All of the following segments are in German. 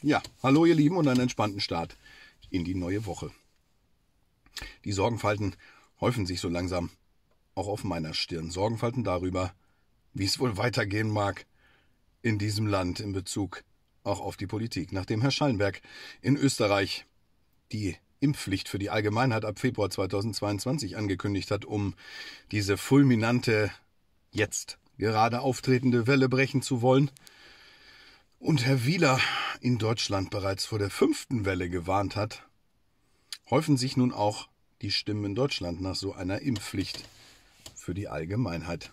Ja, hallo ihr Lieben und einen entspannten Start in die neue Woche. Die Sorgenfalten häufen sich so langsam auch auf meiner Stirn. Sorgenfalten darüber, wie es wohl weitergehen mag in diesem Land in Bezug auch auf die Politik. Nachdem Herr Schallenberg in Österreich die Impfpflicht für die Allgemeinheit ab Februar 2022 angekündigt hat, um diese fulminante, jetzt gerade auftretende Welle brechen zu wollen, und Herr Wieler in Deutschland bereits vor der fünften Welle gewarnt hat, häufen sich nun auch die Stimmen in Deutschland nach so einer Impfpflicht für die Allgemeinheit.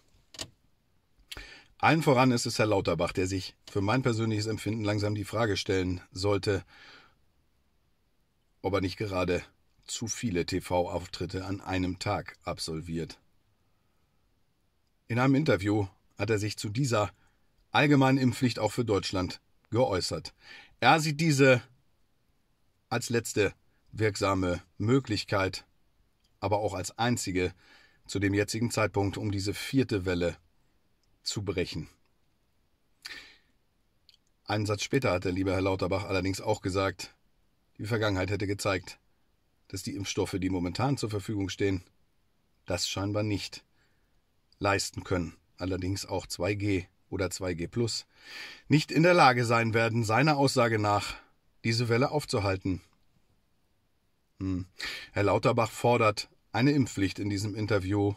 Allen voran ist es Herr Lauterbach, der sich für mein persönliches Empfinden langsam die Frage stellen sollte, ob er nicht gerade zu viele TV-Auftritte an einem Tag absolviert. In einem Interview hat er sich zu dieser allgemeinen Impfpflicht auch für Deutschland geäußert. Er sieht diese als letzte wirksame Möglichkeit, aber auch als einzige zu dem jetzigen Zeitpunkt, um diese vierte Welle zu brechen. Einen Satz später hat der liebe Herr Lauterbach allerdings auch gesagt, die Vergangenheit hätte gezeigt, dass die Impfstoffe, die momentan zur Verfügung stehen, das scheinbar nicht leisten können. Allerdings auch 2G oder 2G Plus nicht in der Lage sein werden, seiner Aussage nach, diese Welle aufzuhalten. Hm. Herr Lauterbach fordert eine Impfpflicht in diesem Interview,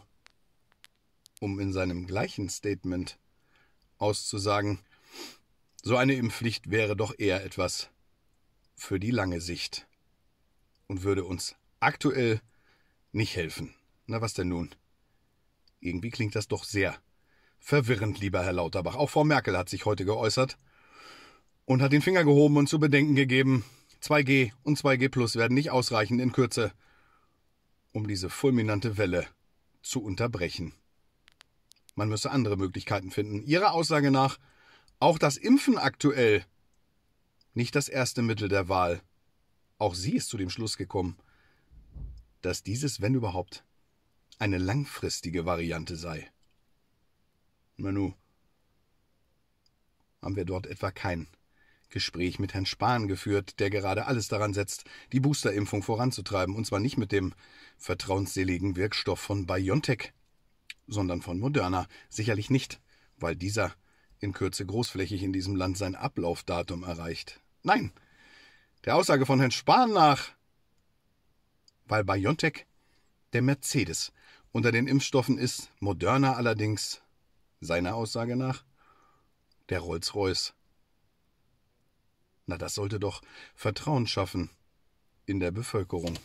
um in seinem gleichen Statement auszusagen, so eine Impfpflicht wäre doch eher etwas für die lange Sicht und würde uns aktuell nicht helfen. Na was denn nun? Irgendwie klingt das doch sehr Verwirrend, lieber Herr Lauterbach. Auch Frau Merkel hat sich heute geäußert und hat den Finger gehoben und zu bedenken gegeben, 2G und 2G Plus werden nicht ausreichen in Kürze, um diese fulminante Welle zu unterbrechen. Man müsse andere Möglichkeiten finden. Ihrer Aussage nach auch das Impfen aktuell nicht das erste Mittel der Wahl. Auch sie ist zu dem Schluss gekommen, dass dieses, wenn überhaupt, eine langfristige Variante sei. Menü. Haben wir dort etwa kein Gespräch mit Herrn Spahn geführt, der gerade alles daran setzt, die Boosterimpfung voranzutreiben, und zwar nicht mit dem vertrauensseligen Wirkstoff von BioNTech, sondern von Moderna. Sicherlich nicht, weil dieser in Kürze großflächig in diesem Land sein Ablaufdatum erreicht. Nein, der Aussage von Herrn Spahn nach, weil BioNTech der Mercedes unter den Impfstoffen ist, Moderna allerdings seiner Aussage nach der Rolls-Royce. Na, das sollte doch Vertrauen schaffen in der Bevölkerung.